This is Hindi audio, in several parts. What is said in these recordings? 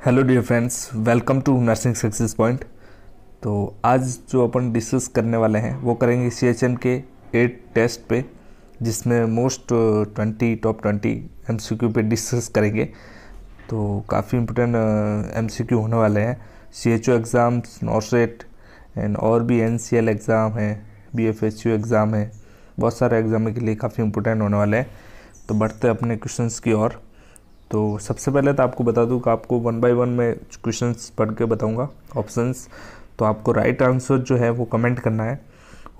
hello dear friends welcome to nursing success point तो आज जो अपन डिस्कस करने वाले हैं वो करेंगे सी एच एम के एट टेस्ट पे जिसमें most twenty top twenty M C Q पे डिस्कस करेंगे तो काफ़ी इम्पोर्टेंट एम सी क्यू होने वाले हैं C H O exams NORCET and और भी एन सी एल एग्ज़ाम हैं B F S U exam है बहुत सारे एग्ज़ाम के लिए काफ़ी इंपॉर्टेंट होने वाले हैं तो बढ़ते अपने क्वेश्चन की और तो सबसे पहले तो आपको बता दूँ कि आपको वन बाई वन में क्वेश्चन पढ़ के बताऊँगा ऑप्शन तो आपको राइट आंसर जो है वो कमेंट करना है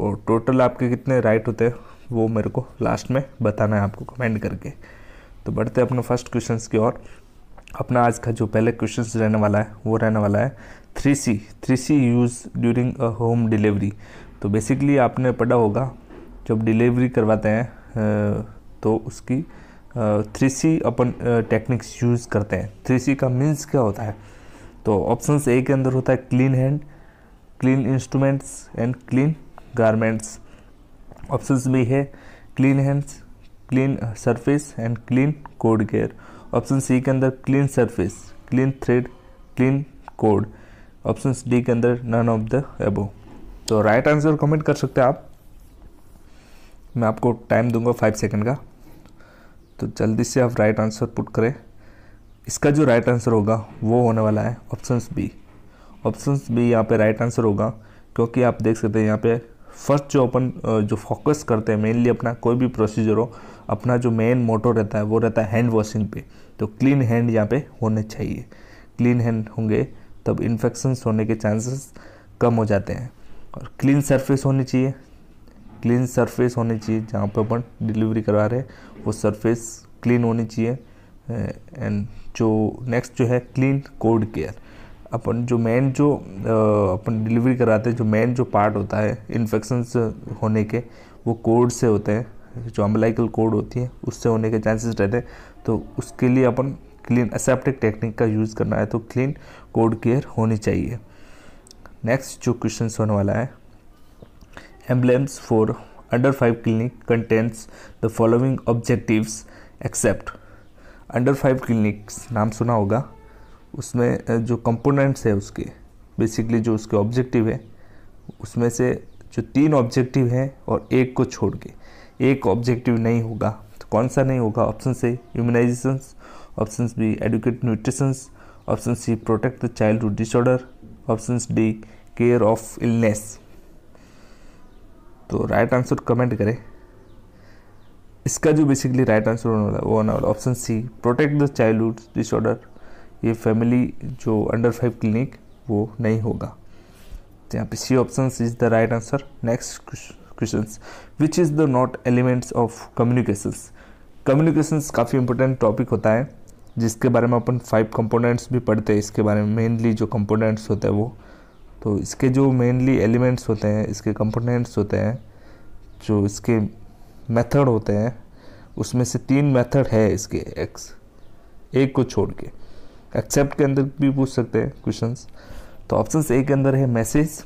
और टोटल आपके कितने राइट होते हैं वो मेरे को लास्ट में बताना है आपको कमेंट करके तो बढ़ते अपने फर्स्ट क्वेश्चन की ओर अपना आज का जो पहले क्वेश्चन रहने वाला है वो रहने वाला है three C three C use during a home delivery तो बेसिकली आपने पढ़ा होगा जब डिलीवरी करवाते हैं तो उसकी थ्री सी अपन टेक्निक्स यूज़ करते हैं थ्री सी का मीन्स क्या होता है तो ऑप्शन ए के अंदर होता है clean hand clean instruments and clean garments option B है clean hands clean surface and clean cord care option C के अंदर clean surface clean thread clean cord option D के अंदर नन ऑफ द एबो तो राइट आंसर कमेंट कर सकते हैं आप मैं आपको टाइम दूंगा फाइव सेकेंड का तो जल्दी से आप राइट आंसर पुट करें इसका जो राइट आंसर होगा वो होने वाला है ऑप्शन बी ऑप्शन बी यहाँ पे राइट आंसर होगा क्योंकि आप देख सकते हैं यहाँ पे फर्स्ट जो अपन जो फोकस करते हैं मेनली अपना कोई भी प्रोसीजर हो अपना जो मेन मोटो रहता है वो रहता है हैंड वॉशिंग पे तो क्लीन हैंड यहाँ पे होने चाहिए क्लीन हैंड होंगे तब इन्फेक्शंस होने के चांसेस कम हो जाते हैं और क्लीन सरफेस होनी चाहिए क्लीन सरफेस होनी चाहिए जहाँ पर अपन डिलीवरी करवा रहे हैं वो सरफेस क्लीन होनी चाहिए एंड जो नेक्स्ट जो है क्लीन कोड केयर अपन जो मेन जो अपन डिलीवरी कराते हैं जो मेन जो पार्ट होता है इन्फेक्शन होने के वो कोड से होते हैं जो अम्बलाइकल कोड होती है उससे होने के चांसेस रहते हैं तो उसके लिए अपन क्लीन असेप्टिक टेक्निक का यूज़ करना है तो क्लीन कोड केयर होनी चाहिए नेक्स्ट जो क्वेश्चन होने वाला है emblems for under five clinic contents the following objectives except under five clinics नाम सुना होगा उसमें जो कंपोनेंट्स है उसके बेसिकली जो उसके ऑब्जेक्टिव है उसमें से जो तीन ऑब्जेक्टिव हैं और एक को छोड़ के एक ऑब्जेक्टिव नहीं होगा तो कौन सा नहीं होगा option A immunisations option B educate nutritions option C protect the child disorder option D care of illness तो राइट आंसर कमेंट करें इसका जो बेसिकली राइट आंसर होने वाला वो होने वाला option C protect the childhood disorder ये फैमिली जो अंडर फाइव क्लिनिक वो नहीं होगा तो यहाँ पे C option is the right answer next question which is the not elements of communications communications काफ़ी इंपॉर्टेंट टॉपिक होता है जिसके बारे में अपन फाइव कंपोनेंट्स भी पढ़ते हैं इसके बारे में मेनली जो कंपोनेंट्स होते हैं वो तो इसके जो मेनली एलिमेंट्स होते हैं इसके कंपोनेंट्स होते हैं जो इसके मेथड होते हैं उसमें से तीन मेथड है इसके एक्स एक को छोड़ के एक्सेप्ट के अंदर भी पूछ सकते हैं क्वेश्चन तो ऑप्शन ए के अंदर है message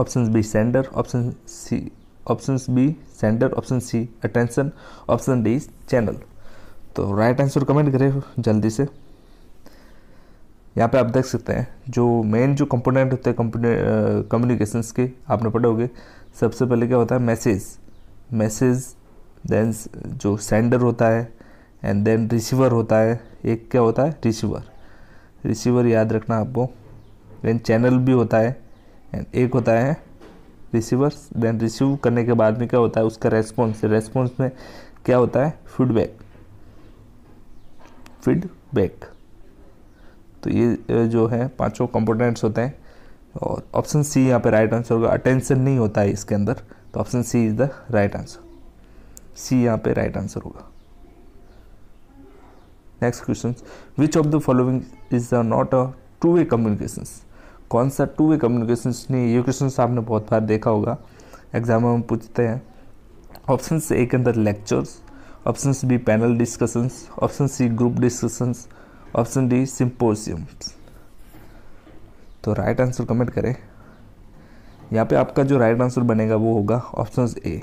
option B sender option C option B sender option C attention option D channel तो राइट आंसर कमेंट करें जल्दी से यहाँ पे आप देख सकते हैं जो मेन जो कंपोनेंट होते हैं कम्युनिकेशंस के आपने पढ़े होंगे सबसे पहले क्या होता है मैसेज मैसेज देन जो सेंडर होता है एंड देन रिसीवर होता है एक क्या होता है रिसीवर रिसीवर याद रखना आपको देन चैनल भी होता है एंड एक होता है रिसीवर देन रिसीव करने के बाद में क्या होता है उसका रेस्पॉन्स रेस्पॉन्स में क्या होता है फीडबैक फीडबैक तो ये जो है पांचों कंपोनेंट्स होते हैं और ऑप्शन सी यहाँ पे राइट आंसर होगा अटेंशन नहीं होता है इसके अंदर तो option C is the right answer C यहाँ पे राइट आंसर होगा next question which of the following is the not a two way communication कौन सा टू वे कम्युनिकेशन नहीं ये क्वेश्चन आपने बहुत बार देखा होगा एग्जाम में पूछते हैं ऑप्शन ए के अंदर lectures option B panel discussions option C group discussions option D symposiums तो राइट आंसर कमेंट करें यहाँ पे आपका जो राइट आंसर बनेगा वो होगा ऑप्शन ए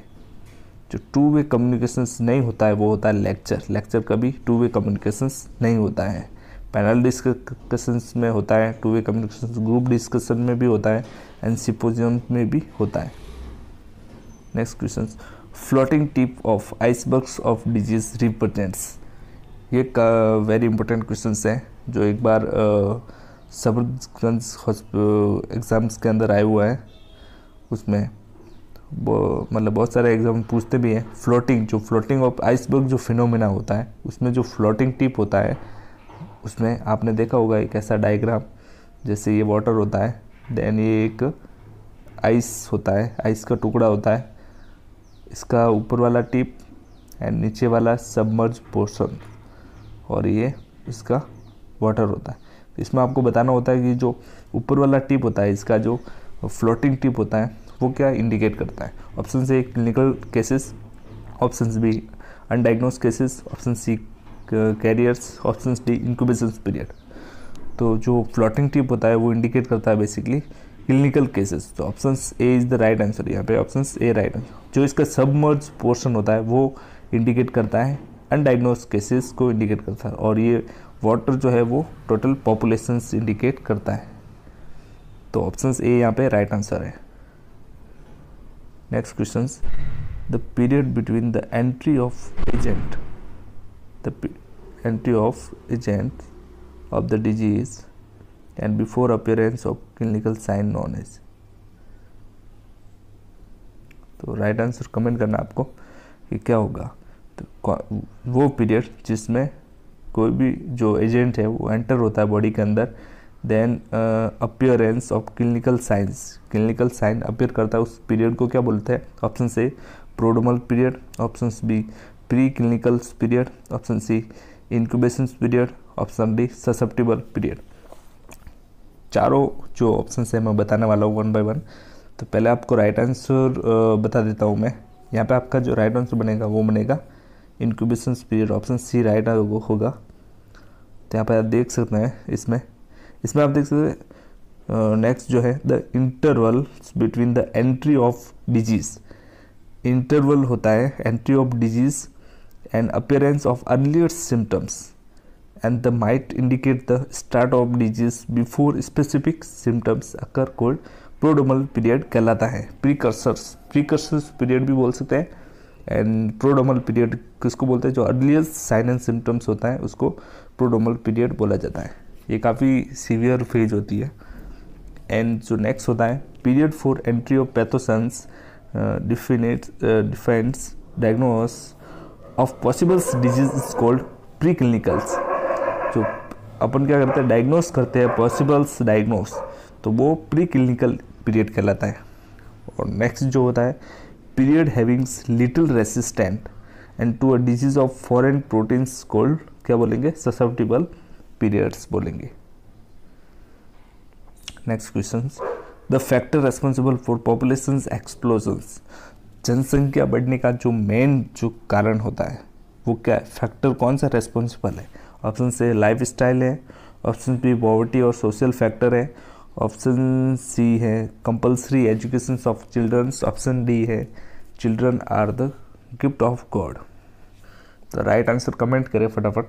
जो टू वे कम्युनिकेशंस नहीं होता है वो होता है लेक्चर लेक्चर कभी टू वे कम्युनिकेशंस नहीं होता है पैनल डिस्कशंस में होता है two way communication group discussion में भी होता है एंड सिपोजियम में भी होता है next question floating tip of icebergs of disease represents ये वेरी इंपॉर्टेंट क्वेश्चन है जो एक बार सबरगंज एग्ज़ाम्स के अंदर आए हुआ है उसमें मतलब बहुत सारे एग्ज़ाम पूछते भी हैं फ्लोटिंग जो फ्लोटिंग ऑफ आइसबर्ग जो फिनोमिना होता है उसमें जो फ्लोटिंग टिप होता है उसमें आपने देखा होगा एक ऐसा डायग्राम जैसे ये वाटर होता है देन ये एक आइस होता है आइस का टुकड़ा होता है इसका ऊपर वाला टिप एंड नीचे वाला सबमर्ज पोर्शन और ये इसका वाटर होता है तो इसमें आपको बताना होता है कि जो ऊपर वाला टिप होता है इसका जो फ्लोटिंग टिप होता है वो क्या इंडिकेट करता है option A clinical cases option B undiagnosed cases option C carriers option D incubation period तो जो फ्लोटिंग टिप होता है वो इंडिकेट करता है बेसिकली क्लिनिकल केसेस तो option A is the right answer यहाँ पे ऑप्शन ए राइट आंसर जो इसका सबमर्ज पोर्शन होता है वो इंडिकेट करता है अनडाइग्नोज केसेस को इंडिकेट करता है और ये वाटर जो है वो टोटल पॉपुलेशन इंडिकेट करता है तो ऑप्शन ए यहाँ पे राइट आंसर है next question the period between the entry of agent the entry of agent of the disease and before appearance of clinical sign known as तो राइट आंसर कमेंट करना आपको कि क्या होगा तो वो पीरियड जिसमें कोई भी जो एजेंट है वो एंटर होता है बॉडी के अंदर then appearance of clinical science clinical sign appear करता है उस पीरियड को क्या बोलते हैं option A prodromal period option B pre clinical period option C incubation period option D susceptible period चारों जो ऑप्शन है मैं बताने वाला हूँ वन बाय वन तो पहले आपको राइट आंसर बता देता हूँ मैं यहाँ पे आपका जो राइट आंसर बनेगा वो बनेगा incubation period option C right वो होगा तो यहाँ पर आप देख सकते हैं इसमें इसमें आप देख सकते हैं नेक्स्ट जो है the intervals between the entry of disease interval होता है entry of disease and appearance of earlier symptoms and they might indicate the start of disease before specific symptoms occur called prodromal period कहलाता है प्रीकर्सर्स प्रीकर्सर्स पीरियड भी बोल सकते हैं एंड प्रोडोमल पीरियड किसको बोलते हैं जो अर्लीस्ट साइन एंड सिम्टम्स होता है उसको प्रोडोमल पीरियड बोला जाता है ये काफ़ी सीवियर फेज होती है एंड जो नेक्स्ट होता है period for entry of pathogens definite defence diagnose of possibles disease is called pre clinicals जो अपन क्या करते हैं डायग्नोस करते हैं पॉसिबल्स डायग्नोस तो वो प्री क्लिनिकल पीरियड कहलाता है और नेक्स्ट जो होता है period havings little resistant and to a disease of foreign proteins called क्या बोलेंगे ससेप्टिबल पीरियड्स बोलेंगे next question the factor responsible for population explosions जनसंख्या बढ़ने का जो मेन जो कारण होता है वो क्या है फैक्टर कौन सा रेस्पॉन्सिबल है ऑप्शन से लाइफ स्टाइल है ऑप्शन बी पॉवर्टी और सोशल फैक्टर है ऑप्शन सी है compulsory education of childrens option D है children are the gift of God तो राइट आंसर कमेंट करें फटाफट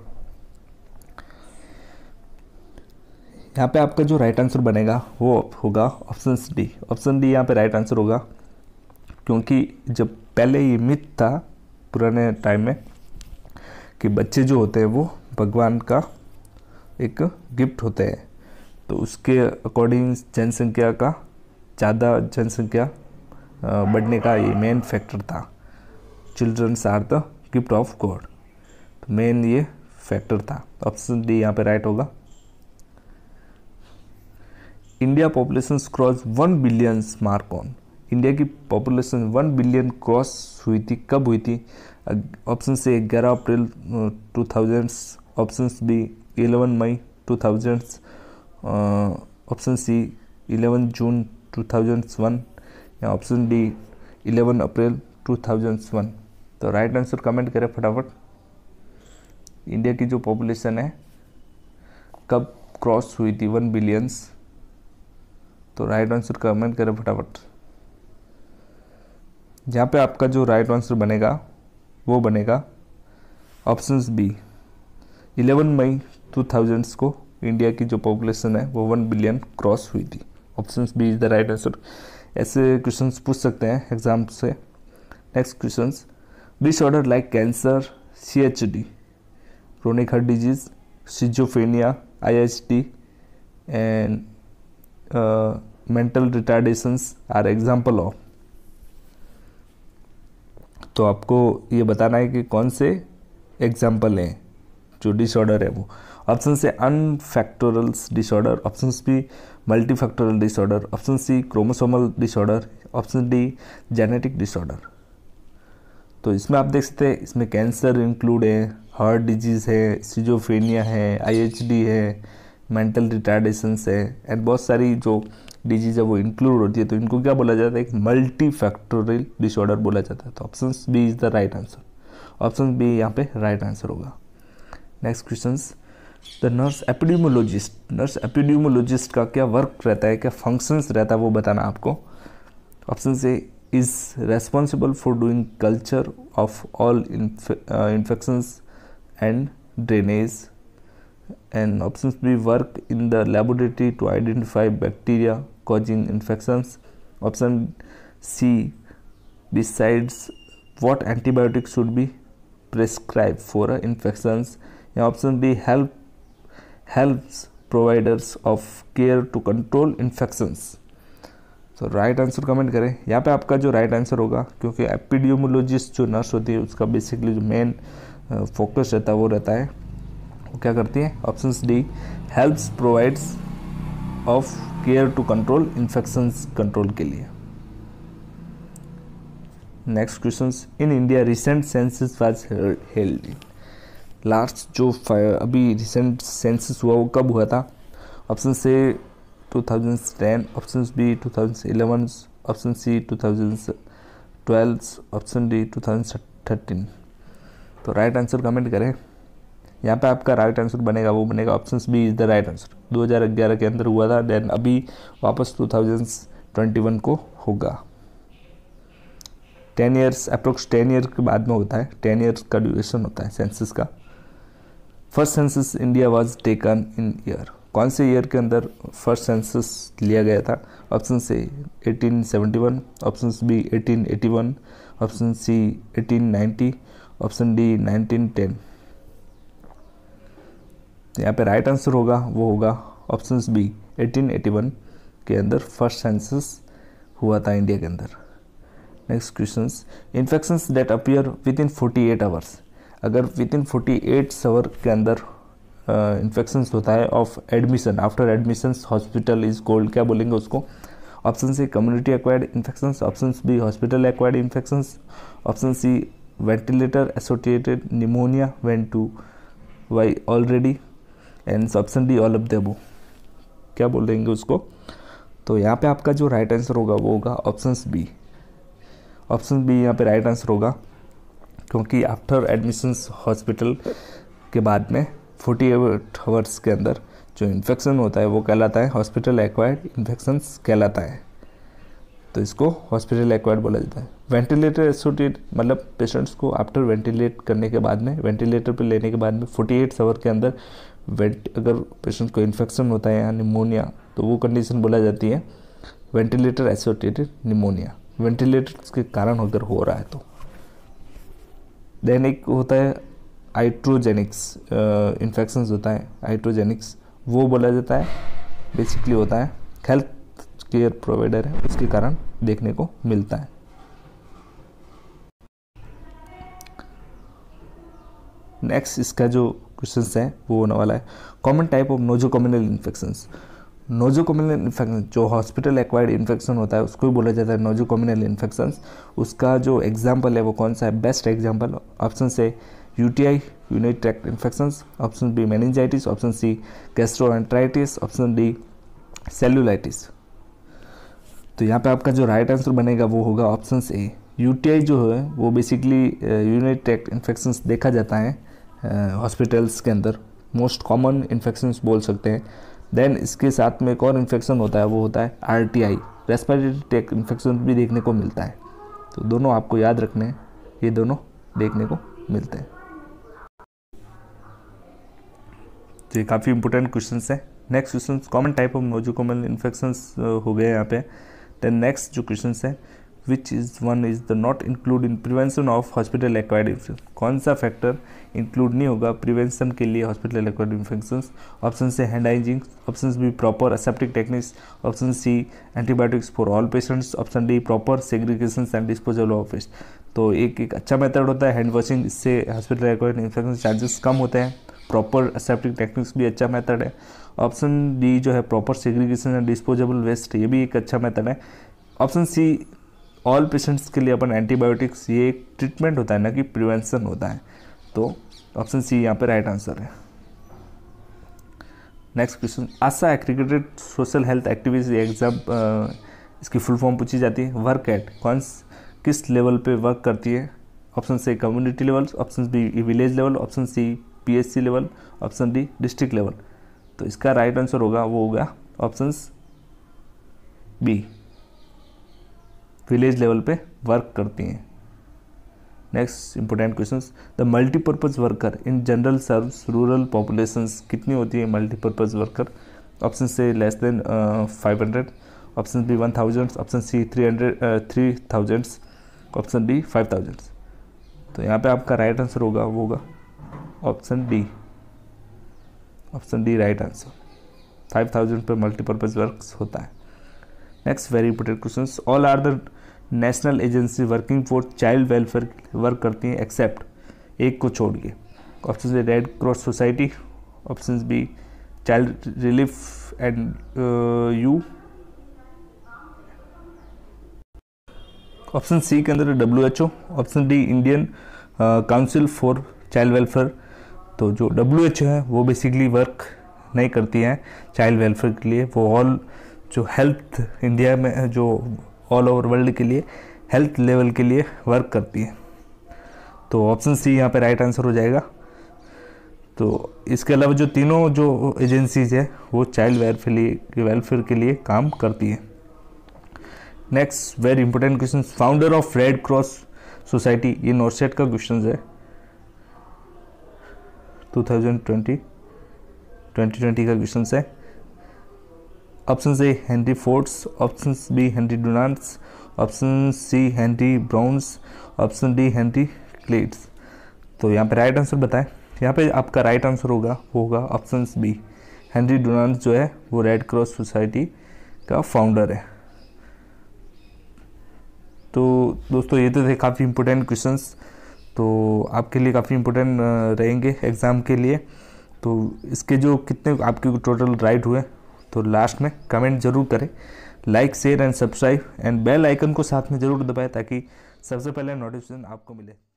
यहाँ पे आपका जो राइट आंसर बनेगा वो होगा ऑप्शन डी ऑप्शन डी यहाँ पे राइट आंसर होगा क्योंकि जब पहले ये मिथ था पुराने टाइम में कि बच्चे जो होते हैं वो भगवान का एक गिफ्ट होते हैं तो उसके अकॉर्डिंग जनसंख्या का ज़्यादा जनसंख्या बढ़ने का ये मेन फैक्टर था childrens are the gift of God तो मेन ये फैक्टर था ऑप्शन डी यहाँ पे राइट होगा India population cross one billion mark on India की पॉपुलेशन वन बिलियन क्रॉस हुई थी कब हुई थी ऑप्शन से ग्यारह April two thousands option B eleven May two thousands option C eleven June two thousands one या option D eleven April two thousands one तो राइट आंसर कमेंट करें फटाफट इंडिया की जो पॉपुलेशन है कब क्रॉस हुई थी वन बिलियंस तो राइट आंसर कमेंट करें फटाफट यहाँ पे आपका जो राइट आंसर बनेगा वो बनेगा ऑप्शन बी 11 मई 2000 को इंडिया की जो पॉपुलेशन है वो वन बिलियन क्रॉस हुई थी option B is the right answer ऐसे क्वेश्चन पूछ सकते हैं एग्जाम से next question disorder like cancer C H D chronic heart disease schizophrenia I H T and mental retardations are example of तो आपको ये बताना है कि कौन से एग्जाम्पल हैं जो डिसऑर्डर है वो ऑप्शन से unifactorial disorder option B multifactorial disorder option C chromosomal disorder option D genetic disorder तो इसमें आप देख सकते हैं इसमें कैंसर इंक्लूड है हार्ट डिजीज़ है सीजोफेनिया है आईएचडी है मेंटल रिटार्डेशंस है एंड बहुत सारी जो डिजीज़ है वो इंक्लूड होती है तो इनको क्या बोला जाता है एक मल्टी फैक्टोरियल डिसऑर्डर बोला जाता है तो option B is the right answer option B यहाँ पे राइट आंसर होगा next question the nurse epidemiologist nurse epidemiologist का क्या वर्क रहता है क्या फंक्शंस रहता है वो बताना आपको option A is responsible for doing culture of all infections and drainage and option B work in the laboratory to identify bacteria causing infections option C decides what antibiotics should be prescribe for a infections या option B help helps providers of care to control infections तो राइट आंसर कमेंट करें यहाँ पे आपका जो राइट right आंसर होगा क्योंकि एपिडियोमोलॉजिस्ट जो नर्स होती है उसका बेसिकली जो मेन फोकस रहता है वो रहता है वो क्या करती है option D helps provides of care to control infections control के लिए next question in India recent census was held last जो अभी रिसेंट सेंसस हुआ वो कब हुआ था ऑप्शन से 2010 option B 2011 option C 2012 option D 2013 तो राइट आंसर कमेंट करें यहाँ पे आपका राइट आंसर बनेगा वो बनेगा option B is the right answer 2011 के अंदर हुआ था देन अभी वापस 2021 को होगा ten years approx ten year के बाद में होता है टेन ईयर्स का ड्यूरेशन होता है सेंसिस का first census India was taken in year कौन से ईयर के अंदर फर्स्ट सेंसस लिया गया था option A 1871 option B 1881 option C 1890 option D 1910 यहाँ पे राइट आंसर होगा वो होगा ऑप्शन बी 1881 के अंदर फर्स्ट सेंसस हुआ था इंडिया के अंदर next question infections that appear within forty eight hours अगर within forty eight hour के अंदर इन्फेक्शंस होता है of admission after admission hospital is called क्या बोलेंगे उसको option C community acquired infections option B hospital acquired infections option C ventilator associated pneumonia when two why already and option D all of the above क्या बोल देंगे उसको तो यहाँ पे आपका जो राइट आंसर होगा वो होगा ऑप्शन बी ऑप्शन बी यहाँ पे राइट आंसर होगा क्योंकि आफ्टर एडमिशंस हॉस्पिटल के बाद में फोर्टी एट आवर्स के अंदर जो इन्फेक्शन होता है वो कहलाता है हॉस्पिटल एक्वायर्ड इन्फेक्शंस कहलाता है तो इसको हॉस्पिटल एक्वायर्ड बोला जाता है वेंटिलेटर एसोटेड मतलब पेशेंट्स को आफ्टर वेंटिलेट करने के बाद में वेंटिलेटर पर लेने के बाद में 48 एट आवर के अंदर वेंट अगर पेशेंट को इन्फेक्शन होता है या निमोनिया तो वो कंडीशन बोला जाती है वेंटिलेटर एसोटेटेड निमोनिया वेंटिलेटर के कारण अगर हो रहा है तो देन एक होता है आइट्रोजेनिक्स इन्फेक्शन होता है आइट्रोजेनिक्स वो बोला जाता है बेसिकली होता है हेल्थ केयर प्रोवाइडर है उसके कारण देखने को मिलता है नेक्स्ट इसका जो क्वेश्चन है वो होने वाला है common type of nosocomial infections nosocomial infection जो हॉस्पिटल एक्वायर्ड इन्फेक्शन होता है उसको भी बोला जाता है नोजोकोमिनल इन्फेक्शन उसका जो एग्जाम्पल है वो कौन सा है बेस्ट एग्जाम्पल ऑप्शन से U T I unit tract infection option B meningitis option C enteritis option D cellulitis तो यहाँ पे आपका जो राइट आंसर बनेगा वो होगा ऑप्शन ए आई जो है वो बेसिकली यूनिट ट्रैक्ट इन्फेक्शन देखा जाता है हॉस्पिटल्स uh, के अंदर मोस्ट कॉमन इन्फेक्शंस बोल सकते हैं देन इसके साथ में एक और इन्फेक्शन होता है वो होता है R T I respiratory tract infection भी देखने को मिलता है तो दोनों आपको याद रखने हैं ये दोनों देखने को मिलते हैं तो ये काफ़ी इंपॉर्टेंट क्वेश्चन है next question common type of nosocomial infection हो गए यहाँ पे देन नेक्स्ट जो क्वेश्चन है which is one is the not include in prevention of hospital acquired infection कौन सा फैक्टर इंक्लूड नहीं होगा प्रिवेंशन के लिए हॉस्पिटल एक्वायर्ड इन्फेक्शन ऑप्शन से hand hygiene option B proper aseptic techniques option C antibiotics for all patients option D proper segregation and disposal of waste तो एक एक अच्छा मेथड होता है हैंड वॉशिंग इससे हॉस्पिटल एक्वायर्ड इन्फेक्शन चांसेस कम होते हैं प्रॉपर असेप्टिक टेक्निक्स भी अच्छा मेथड है ऑप्शन डी जो है proper segregation and disposable waste ये भी एक अच्छा मेथड है ऑप्शन सी ऑल पेशेंट्स के लिए अपन एंटीबायोटिक्स ये एक ट्रीटमेंट होता है ना कि प्रिवेंशन होता है तो ऑप्शन सी यहाँ पे राइट आंसर है next question ASHA accredited social health activities exam इसकी फुल फॉर्म पूछी जाती है वर्क एट कौन किस लेवल पे वर्क करती है ऑप्शन से community level option B village level option C PSC level option D district level तो इसका राइट right आंसर होगा वो होगा ऑप्शन बी विलेज लेवल पे वर्क करती हैं next important question the multipurpose worker in general serves rural populations कितनी होती है मल्टीपर्पज़ वर्कर ऑप्शन से less than five hundred option B one thousands option C three hundred three thousands option D five thousands तो यहाँ पे आपका राइट आंसर होगा वो होगा option D option D right answer five thousand पर मल्टीपर्पज़ वर्क होता है next very important question all are the national agency working for child welfare work करती हैं एक्सेप्ट एक को छोड़ के option A red cross society option B child relief and you option C के अंदर W H O option D Indian council for child welfare तो जो डब्ल्यू एच ओ है वो बेसिकली वर्क नहीं करती हैं चाइल्ड वेलफेयर के लिए वो ऑल जो हेल्थ इंडिया में जो ऑल ओवर वर्ल्ड के लिए हेल्थ लेवल के लिए वर्क करती है तो ऑप्शन सी यहाँ पे राइट आंसर हो जाएगा तो इसके अलावा जो तीनों जो एजेंसीज है वो चाइल्ड वेलफेयर वेलफेयर के लिए काम करती है next very important question founder of red cross society ये नॉर्सेट का क्वेश्चन है 2020 2020 का क्वेश्चन है option A Henry Forts option B Henry Donalds option C Henry Browns option D Henry Clates तो यहाँ पे राइट आंसर बताएं यहाँ पे आपका राइट आंसर होगा वो होगा ऑप्शन बी हेनरी डोनाल्ड्स जो है वो रेड क्रॉस सोसाइटी का फाउंडर है तो दोस्तों ये तो थे काफ़ी इम्पोर्टेंट क्वेश्चंस तो आपके लिए काफ़ी इम्पोर्टेंट रहेंगे एग्ज़ाम के लिए तो इसके जो कितने आपके टोटल राइट हुए तो लास्ट में कमेंट जरूर करें like share and subscribe and bell icon को साथ में ज़रूर दबाएं ताकि सबसे पहले नोटिफिकेशन आपको मिले